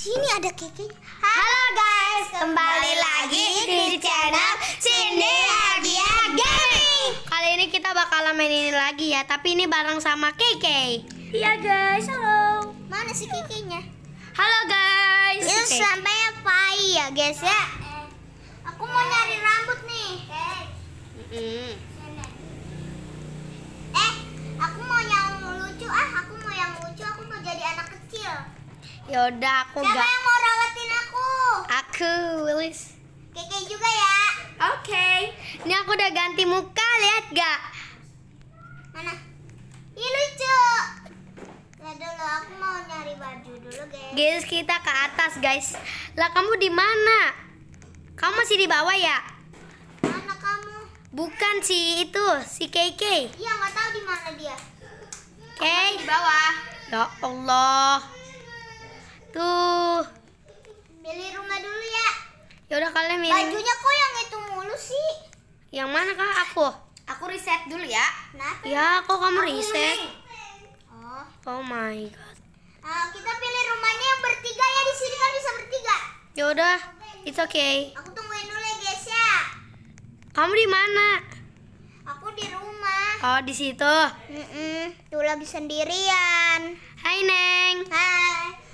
Sini ada Kiki. Halo guys, kembali lagi di channel Cindy Hadia Gaming. Kali ini kita bakal main ini lagi ya, tapi ini bareng sama Kiki. Iya guys, halo. Mana sih Kikinya? Halo guys. Ini okay. sampai Fai ya guys ya. Aku mau nyari rambut nih. Eh, aku mau yang lucu ah, aku mau yang lucu, aku mau jadi anak kecil. Yaudah aku Siapa gak yang mau rawatin aku? Aku, Willis Keke juga ya Oke okay. Ini aku udah ganti muka, lihat gak? Mana? Ini lucu Ya dulu aku mau nyari baju dulu guys Guys kita ke atas guys Lah kamu di mana? Kamu masih di bawah ya? Mana kamu? Bukan si itu, si Keke Iya, nggak tahu di mana dia. okay. di bawah. Ya Allah. Tuh. pilih rumah dulu ya. Ya udah kalian milih. Bajunya kok yang itu mulu sih? Yang mana kah aku? Aku riset dulu ya. Kenapa? Ya, kok kamu aku riset? Oh. Oh my god. Uh, kita pilih rumahnya yang bertiga ya di sini kan bisa bertiga. Ya udah, it's okay. Aku tungguin dulu ya guys ya. Kamu di mana? Aku di rumah. Oh di situ. Mm -mm. Tuh lagi sendirian. Hai Neng. Hai.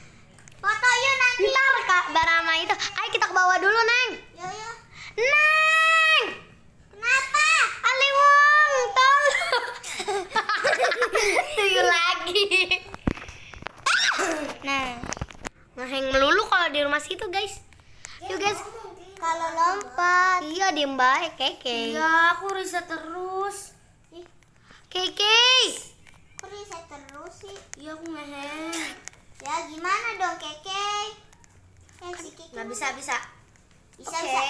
Foto yuk nanti. Kita berkabar itu. Ayo kita ke bawah dulu, Neng. Yo iya, yo. Iya. Neng. Kenapa? Ali Wong, tolong. lagi. nah, ngeheng melulu kalau di rumah situ, guys. Yuk, guys. Gitu. Kalau lompat. Iya, diem baik, keke. Iya, aku riset terus. Keke. Aku riset terus sih? Iya, aku ngeheng. Ya gimana dong keke? Ya, si bisa bisa. Bisa bisa.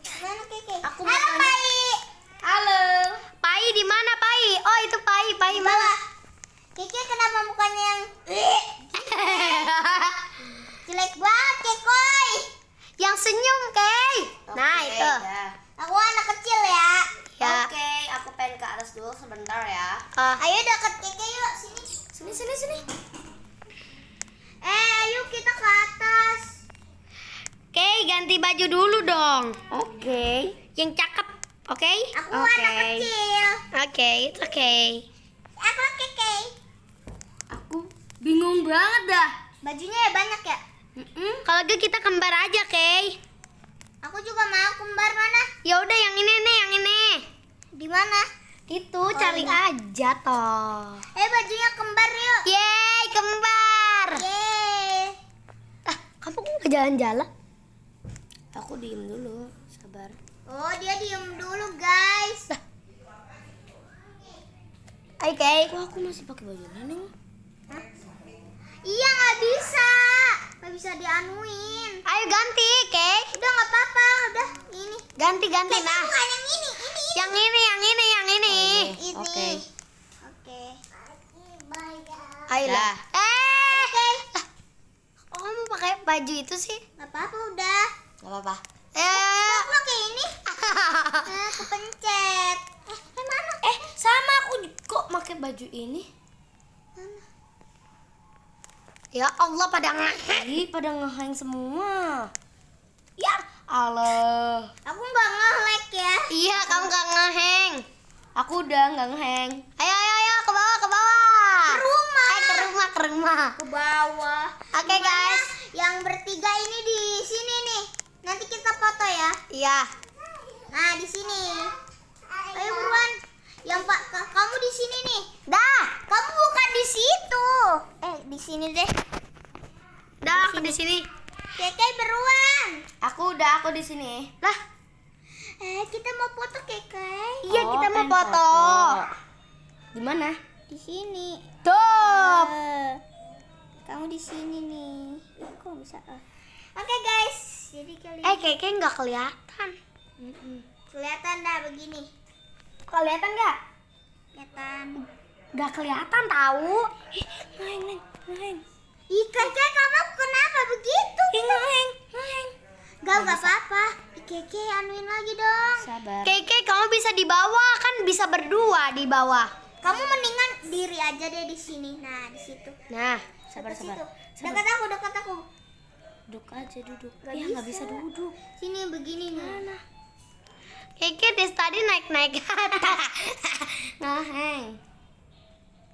Gimana keke? Aku mau Pai. Halo. Pai di mana Pai? Oh itu Pai Pai mana? Keke kenapa mukanya yang jelek banget kekoi? Yang senyum kei. nah itu. Ya. Aku anak kecil ya. ya. Oke, okay, aku pengen ke atas dulu sebentar ya. Uh. Ayo dekat keke yuk sini. Sini sini sini. Eh, ayo kita ke atas. Oke, okay, ganti baju dulu dong. Oke. Okay. Yang cakep, oke? Okay? Aku okay. anak kecil. Oke, okay, it's okay. Aku keke. Aku bingung banget dah. Bajunya ya banyak ya? Mm -mm. Kalau gitu kita kembar aja, Kei. Aku juga mau kembar mana? Ya udah yang ini nih, yang ini. Di mana? Itu oh, cari ini. Iya. aja toh. Eh bajunya kembar yuk. Yeay, kembar. Yeay ke jalan-jalan? Aku diem dulu, sabar. Oh, dia diem dulu, guys. ayo Oke. Okay. Kok aku masih pakai baju nih. Hah? Iya, nggak bisa. Nggak bisa dianuin. Ayo ganti, Kay. Udah nggak apa-apa, udah ini. Ganti, ganti, nah. yang ini, ini, ini. Yang ini, yang ini, yang ini. Oke. Oke. Ayo lah. Eh, pakai baju itu sih? Gak apa-apa udah. Gak apa-apa. Eh, aku eh. pakai ini. eh, kepencet. Eh, mana? Eh, sama aku kok pakai baju ini. Mana? Ya Allah pada ngeheng. pada ngeheng semua. Ya Allah. Aku nggak ngelag ya. Iya, kamu nggak ngeheng. Aku udah nggak ngeheng. Ayo, ayo, ayo ke bawah, ke bawah. Ke rumah. Eh, ke rumah, ke rumah. Ke bawah. Oke okay, guys yang bertiga ini di sini nih. Nanti kita foto ya. Iya. Nah, di sini. Ayo buruan. Yang Pak kamu di sini nih. Dah, kamu bukan di situ. Eh, di sini deh. Dah, aku di sini. Keke beruan. Aku udah, aku di sini. Lah. Eh, kita mau foto Keke. Iya, oh, kita mau foto. foto. Di mana? Di sini. Tuh. Eh. Uh kamu di sini nih kok bisa ah. oke okay, guys jadi kali eh keke nggak kelihatan mm -mm. kelihatan dah begini kelihatan nggak kelihatan nggak kelihatan tahu neng neng neng Ikeke kamu kenapa begitu? Neng, neng. Gak, gak apa-apa. Keke anuin lagi dong. Sabar. Keke, kamu bisa di bawah kan bisa berdua di bawah. Kamu mendingan diri aja deh di sini. Nah, di situ. Nah, sabar sabar, dekat aku dekat aku duduk aja duduk gak ya nggak bisa. bisa duduk sini begini nih mana Kiki des tadi naik naik ke atas nah, hey.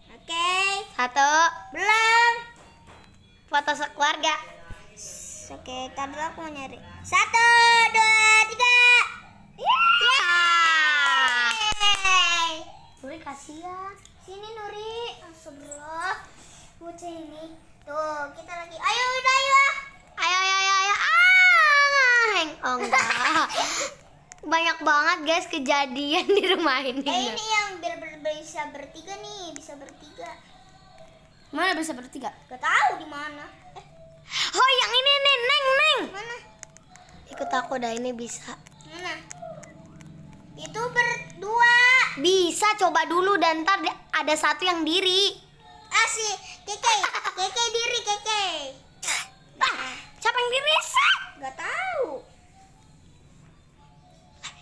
oke okay. satu belum foto sekeluarga oke okay, tadi aku mau nyari satu dua tiga ya. Ya. Yeay! Nuri kasihan. Sini Nuri. Astagfirullah bocah ini tuh kita lagi ayo udah ayo ayo ayo ayo, ayo. ah hang oh enggak banyak banget guys kejadian di rumah ini eh, ini yang ber ber bisa bertiga nih bisa bertiga mana bisa bertiga gak tahu di mana eh. oh yang ini nih neng neng mana ikut aku dah ini bisa mana itu berdua bisa coba dulu dan ntar ada satu yang diri asih ah, Keke diri keke. Ah, siapa yang sih nggak tahu.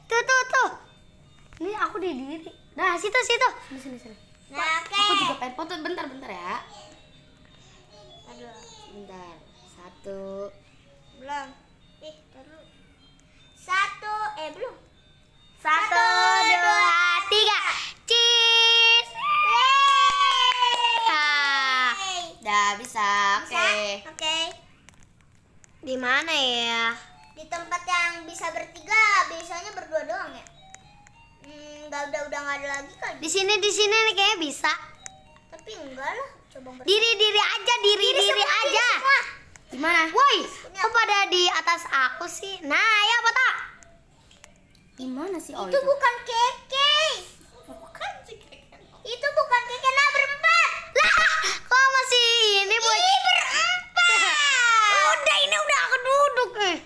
Tuh tuh tuh. Ini aku di diri. Nah situ situ. Sini sini sini. Nah, okay. Aku juga pengen foto bentar bentar ya. Aduh. Bentar. Satu. Belum. Eh, terus Satu. Eh belum. Satu, Satu dua, dua tiga. Di mana ya? Di tempat yang bisa bertiga, biasanya berdua doang ya. Hmm, nggak udah udah nggak ada lagi kan Di sini di sini nih kayaknya bisa. Tapi enggak lah, coba bertiga. Diri diri aja, diri diri, diri aja. Di Gimana? Woi, kok pada di atas aku sih? Nah, ya Di Gimana sih oh, Itu, itu? bukan keke. Oh, bukan sih keke. Itu bukan keke nah berempat. Lah, kok masih ini buat? Ih, okay.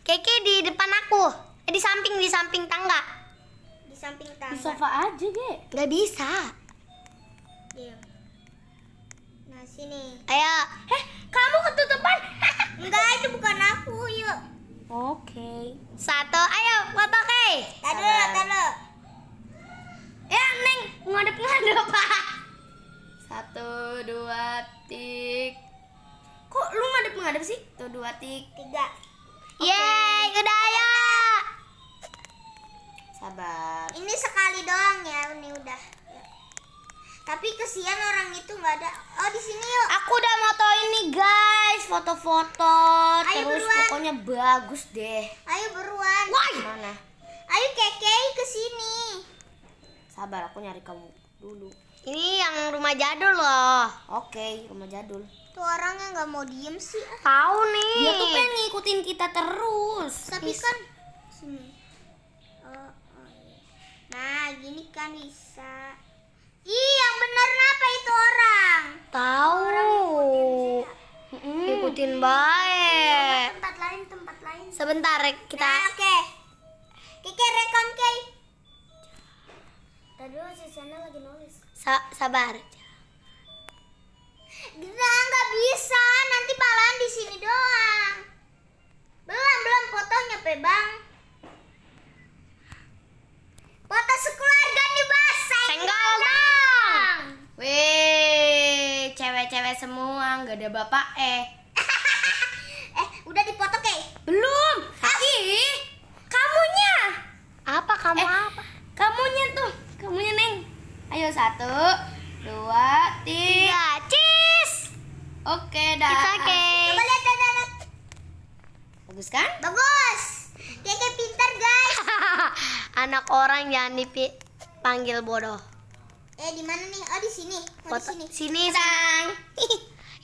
Keke di depan aku. Eh, di samping di samping tangga. Di samping tangga. Di sofa aja, Ge. Gak bisa. Diam. Nah, sini. Ayo. Eh, kamu ketutupan. Enggak, itu bukan aku, yuk. Oke. Okay. Satu, ayo, foto Kei. Tadu, tadu. Ya, Neng, ngadep-ngadep, Pak. Satu, dua, tik. Kok lu ngadep-ngadep sih? Tuh, dua, tik. Tiga. Okay. Yeay, udah ayo. Sabar. Ini sekali doang ya, ini udah. Tapi kesian orang itu nggak ada. Oh, di sini yuk. Aku udah moto ini, guys. Foto-foto. Terus beruan. pokoknya bagus deh. Ayo beruan. Woi. Mana? Ayo Keke ke sini. Sabar, aku nyari kamu dulu. Ini yang rumah jadul loh. Oke, okay, rumah jadul orang orangnya nggak mau diem sih. Tahu nih. Dia tuh pengen ngikutin kita terus. Tapi Is. kan sini. Oh, oh, iya. Nah, gini kan bisa. Ih, yang bener apa itu orang? Tahu. Mm. Ikutin iya, baik. Tempat lain, tempat lain. Sebentar kita. Nah, oke. Okay. Kiki rekam, Kiki. Tadi masih sana lagi nulis. Sa sabar aja gitu nggak bisa, nanti palaan di sini doang. Belum belum fotonya pe bang. Foto sekeluarga di baseng. Senggol Bang. Weh, cewek-cewek semua nggak ada bapak eh. eh, udah dipoto kayak? Belum. Hati. Kamunya. Apa kamu eh, apa? Kamunya tuh, kamunya neng. Ayo satu, dua, tiga. Bagus kan? Bagus. Dia pintar guys. Anak orang jangan dipanggil bodoh. Eh di mana nih? Oh di sini. Oh, di sini. Sini sang.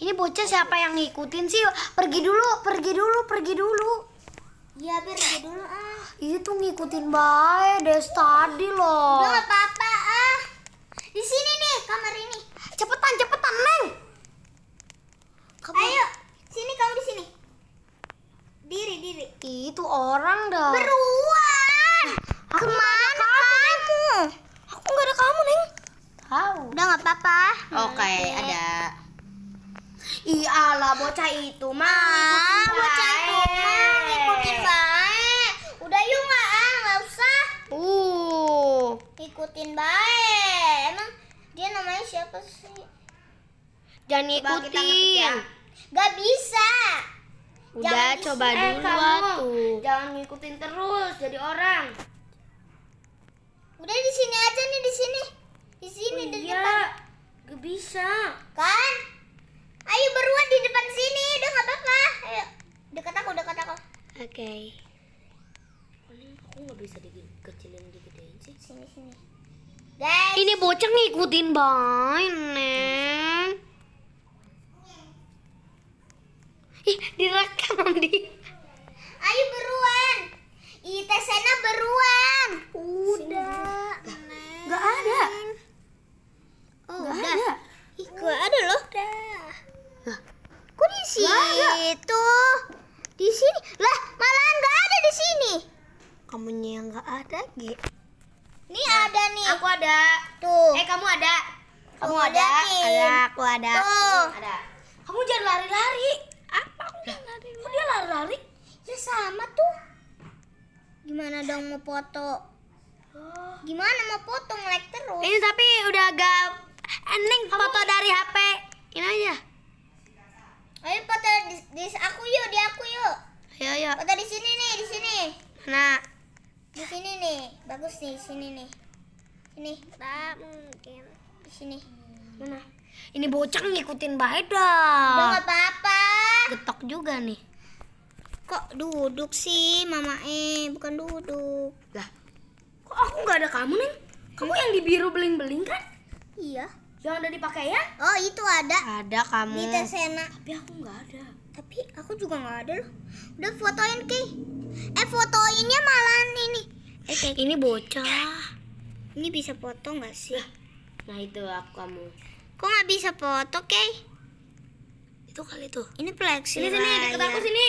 Ini bocah siapa yang ngikutin sih? Pergi dulu, pergi dulu, pergi dulu. Iya, pergi dulu ah. Itu iya ngikutin baik dari tadi loh. Udah Itu orang dah. Beruan. Aku Kemana kamu? kamu? Aku nggak ada kamu, Neng. Tahu. Udah nggak apa-apa. Oke, okay, ada. Iyalah ah, bocah itu mah. Bocah itu mah ngikutin baik. Udah yuk nggak ah nggak usah. Uh. Ikutin baik. Emang dia namanya siapa sih? Jangan ikutin. Ya. Gak bisa. Udah jangan coba isi, dulu eh, kamu, Jangan ngikutin terus jadi orang. Udah di sini aja nih di sini. Di sini oh, di iya. depan. Gak bisa. Kan? Ayo beruan di depan sini, udah nggak apa-apa. Ayo. Dekat aku, dekat aku. Oke. Okay. Aku gak bisa dikecilin dikit sih. Sini sini. Guys. Ini bocah ngikutin banget. Aku ada. Tuh. Eh, kamu ada. Kamu, ada. Ada, ada, aku ada. Tuh. Ada. Kamu jangan lari-lari. Apa aku jangan lari? Kok dia lari-lari? Ya sama tuh. Gimana dong mau foto? Oh. Gimana mau foto ngelek terus? Ini tapi udah agak ending kamu... foto dari HP. Ini aja. Ayo foto di, di aku yuk, di aku yuk. Ayo, ayo. Foto di sini nih, di sini. Nah. Di sini nih, bagus nih, di sini nih nih tak mungkin di sini hmm. mana ini bocah ngikutin Bae dah udah apa-apa getok juga nih kok duduk sih mama eh bukan duduk lah kok aku nggak ada kamu nih kamu yang di biru beling beling kan iya yang ada di pakaian oh itu ada ada kamu di tesena tapi aku nggak ada tapi aku juga nggak ada loh udah fotoin ki eh fotoinnya malah ini eh ini bocah ini bisa potong nggak sih? Nah itu aku kamu. Kok nggak bisa potong, Kay? Itu kali tuh. Ini pleksi. Ini sini, dekat aku sini.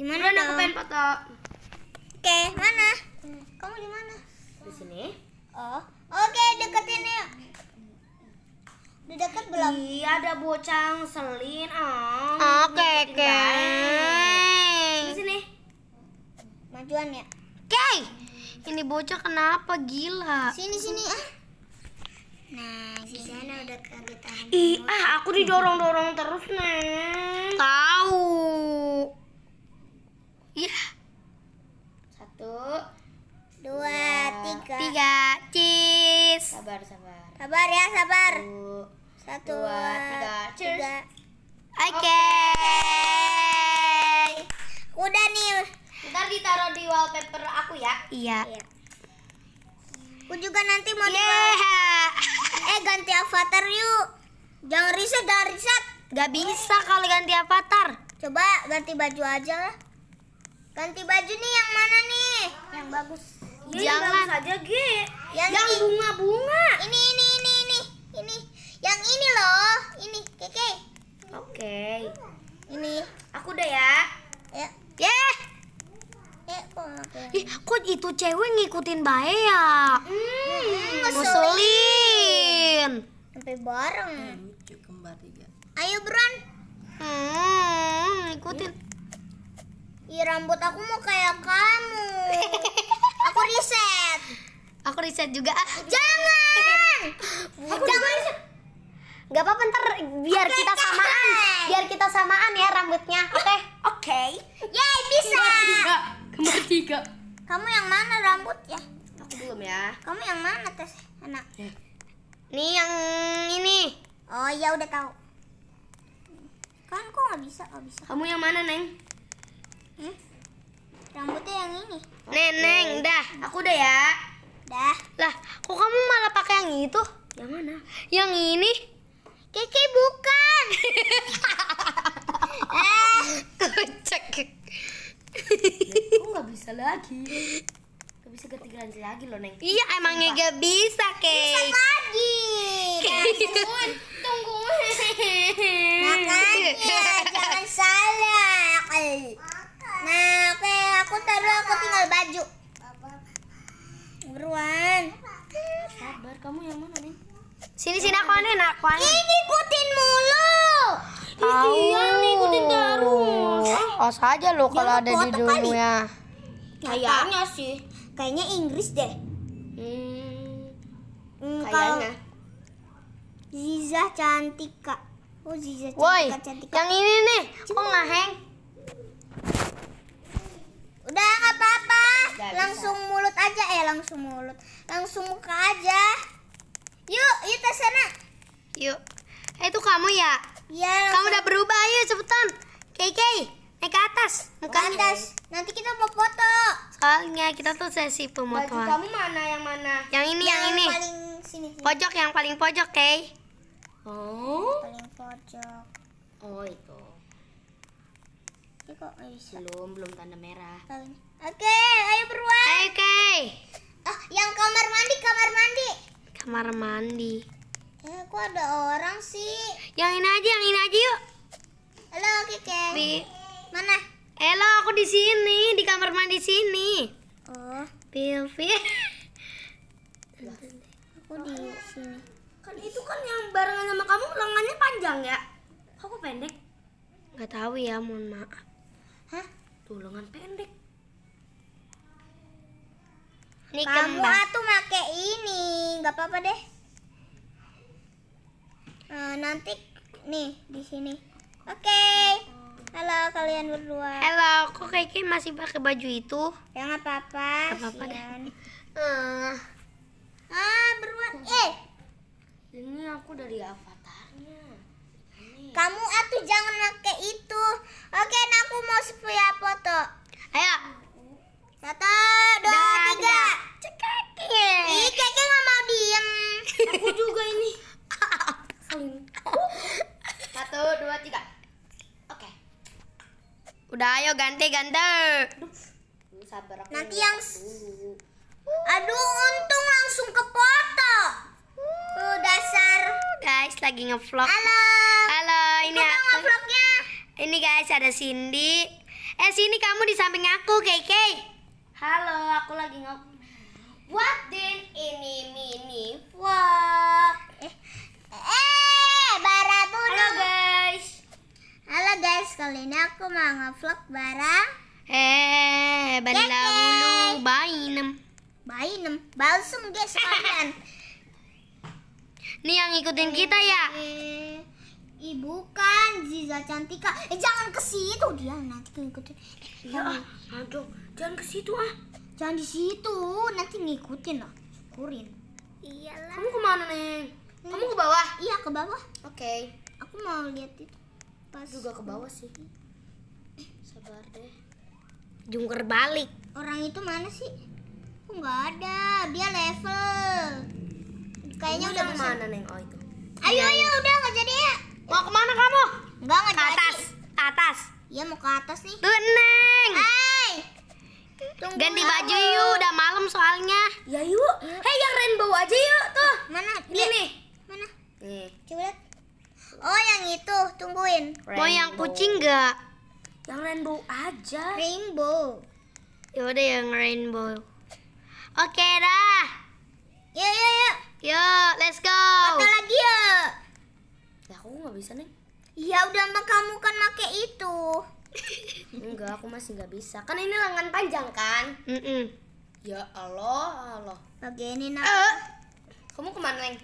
Gimana dong? aku pengen foto. Oke, mana? Kamu di mana? Di sini. Oh, oke okay, deketin yuk. Udah deket belum? Iya, ada bocang selin. Oh. Oke, okay, oke. Okay. Di sini. Majuan ya. Oke. Ini bocah kenapa gila? Sini sini ah. Nah, di sana udah kaget Ih, ah aku didorong-dorong terus, neng Tahu. Iya. Satu, dua, tiga. Tiga. cheese. Sabar, sabar. Sabar ya, sabar. Satu, dua, tiga. cheese. Oke. Okay. Okay. Udah nih. Ntar ditaruh di wallpaper aku ya. Iya. iya. Aku juga nanti mau yeah. Eh ganti avatar yuk. Jangan riset, jangan riset. Gak bisa kalau ganti avatar. Coba ganti baju aja lah. Ganti baju nih yang mana nih? Yang bagus. Gini Jangan saja G. Yang, bunga-bunga. Ini ini ini ini ini. Yang ini loh. Ini Keke. Oke. Okay. Ini. Aku udah ya. Ya. Yeah. Ih, kok itu cewek ngikutin Bae ya? Hmm, ngeselin. Sampai bareng. Eh, kembar tiga. Ayo Bron. Hmm, ngikutin. Ih, rambut aku mau kayak kamu. aku riset. Aku riset juga. Jangan. Jangan. Gak apa-apa ntar biar okay, kita samaan. Biar kita samaan ya rambutnya. Oke. Okay? Oke. Okay. Yeay, bisa. Enggak, enggak kamu ketiga. kamu yang mana rambutnya aku belum ya kamu yang mana tes enak Ya. nih yang ini oh ya udah tahu kan kok nggak bisa nggak bisa kamu yang mana neng hmm? rambutnya yang ini neneng okay. dah aku udah ya dah lah kok kamu malah pakai yang itu yang mana yang ini kiki bukan eh kocak aku nggak bisa lagi nggak bisa ganti ganti lagi loh neng iya emangnya gak bisa kek bisa lagi tunggu tungguin tungguin makanya jangan salah nah apa aku taruh aku tinggal baju buruan sabar kamu yang mana nih? sini sini aku nak, aku anin ini ikutin mulu awas aja lo kalau ada di dunia. Kayaknya sih. Kayaknya Inggris deh. Hmm. hmm kayaknya. Ziza cantik kak. Oh Ziza cantik Woy, cantik. Yang ini nih. Kok oh, ngaheng? Udah nggak apa-apa. Langsung bisa. mulut aja eh langsung mulut. Langsung muka aja. Yuk, yuk ke sana. Yuk. Eh, itu kamu ya? Iya. Kamu udah berubah, ayo cepetan. kiki naik ke atas naik ke atas nanti kita mau foto soalnya kita tuh sesi pemotongan baju kamu mana yang mana yang ini yang, ini paling pojok yang paling pojok kay oh paling pojok oh itu kok bisa belum belum tanda merah oke okay, ayo beruang Oke. kay oh yang kamar mandi kamar mandi kamar mandi eh kok ada orang sih yang ini aja yang ini aja yuk halo Kiki. Mana? Elo, eh, aku di sini, di kamar mandi sini. Oh. Pilvi. aku di sini. Kan itu kan yang barengan sama kamu lengannya panjang ya? Aku pendek. Gak tahu ya, mohon maaf. Hah? Tuh lengan pendek. Nih kamu tuh make ini, nggak apa-apa deh. Nah, nanti nih di sini. Oke. Okay. Halo kalian berdua. Halo, kok kayaknya masih pakai baju itu? Ya nggak apa-apa. apa-apa deh. Uh. Ah, beruang. Eh. Ini aku dari avatarnya. Ini. Kamu atuh jangan pakai itu. Oke, nah aku mau sepia foto. Ayo. Satu, dua, Dan tiga. Cekek. Ih, keke nggak mau diem. aku juga ini. Saling. Udah ayo ganti ganti. Sabar aku. Nanti ya. yang Aduh untung langsung kepotong. Uh, dasar. Guys lagi ngevlog. Halo. Halo ini aku. ngevlognya. Ini guys ada Cindy. Eh sini kamu di samping aku KK. Halo aku lagi ngevlog. What then ini mini vlog? Eh, eh Barabudung. Halo guys. Halo guys, kali ini aku mau ngevlog bareng Eh, benda mulu bainem. Bainem, balsem guys kalian. Nih yang ngikutin e, kita ya. Eh, ibu kan Ziza Cantika. Eh jangan ke situ dia nanti ngikutin. Eh, ya, ah, aduh, jangan ke situ ah. Jangan di situ, nanti ngikutin lah. Kurin. Iyalah. Kamu kemana, Neng? Kamu ke bawah? Iya, ke bawah. Oke. Okay. Aku mau lihat itu pas juga ke bawah sih sabar deh jungker balik orang itu mana sih oh, nggak ada dia level kayaknya udah kemana neng oh itu ayo iya, ayo iya. udah nggak jadi ya mau kemana kamu nggak nggak jadi atas atas Iya mau ke atas nih tuh neng Hai. Tunggu ganti baju yuk udah malam soalnya ya yuk hei yang rainbow aja yuk tuh mana ini nih mana nih coba lihat Oh, yang itu. Tungguin. Rainbow. Mau yang kucing gak? Yang rainbow aja. Rainbow. Ya udah yang rainbow. Oke okay, dah. Yuk, ya, yuk, ya, yuk. Ya. Yuk, let's go. Foto lagi yuk. Ya aku nggak bisa nih. Ya udah mah kamu kan make itu. Enggak, aku masih nggak bisa. Kan ini lengan panjang kan? Mm -mm. Ya Allah, Allah. Begini nak. Uh. Kamu kemana, Leng?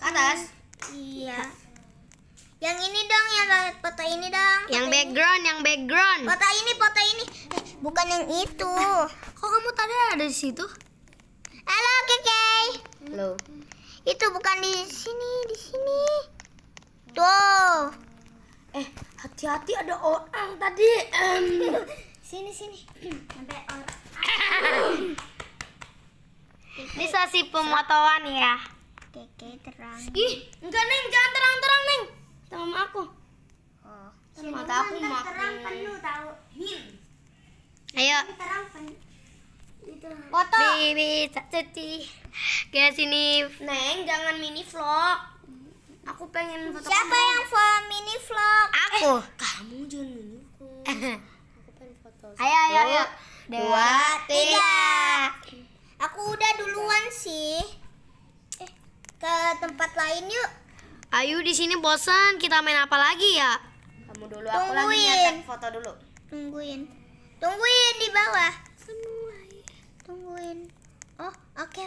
Ke atas? iya. Yang ini dong, yang foto ini dong. Foto yang background, yang background. Foto ini, foto ini. Eh, bukan yang itu. Ah, kok kamu tadi ada di situ? Halo, Keke. Halo. Itu bukan di sini, di sini. Tuh. Eh, hati-hati ada orang tadi. Um. sini, sini. Sampai orang. Ini sesi pemotongan ya. Keke terang. Ih, enggak Neng, jangan terang-terang Neng sama aku. Oh. Sama aku mau terang penuh tahu. Ayo. Terang penuh. Gitu. Foto. Baby tak Ke sini. Neng jangan mini vlog. Aku pengen foto Siapa kamu. yang vlog mini vlog? Aku. Eh, kamu jangan mini vlog. aku pengen foto. Ayo ayo ayo. Dua, tiga. Aku udah duluan sih. Eh, ke tempat lain yuk. Ayu di sini bosan, kita main apa lagi ya? Kamu dulu, Tungguin. aku lagi nyetak foto dulu. Tungguin. Tungguin di bawah. Semua. Tungguin. Oh, oke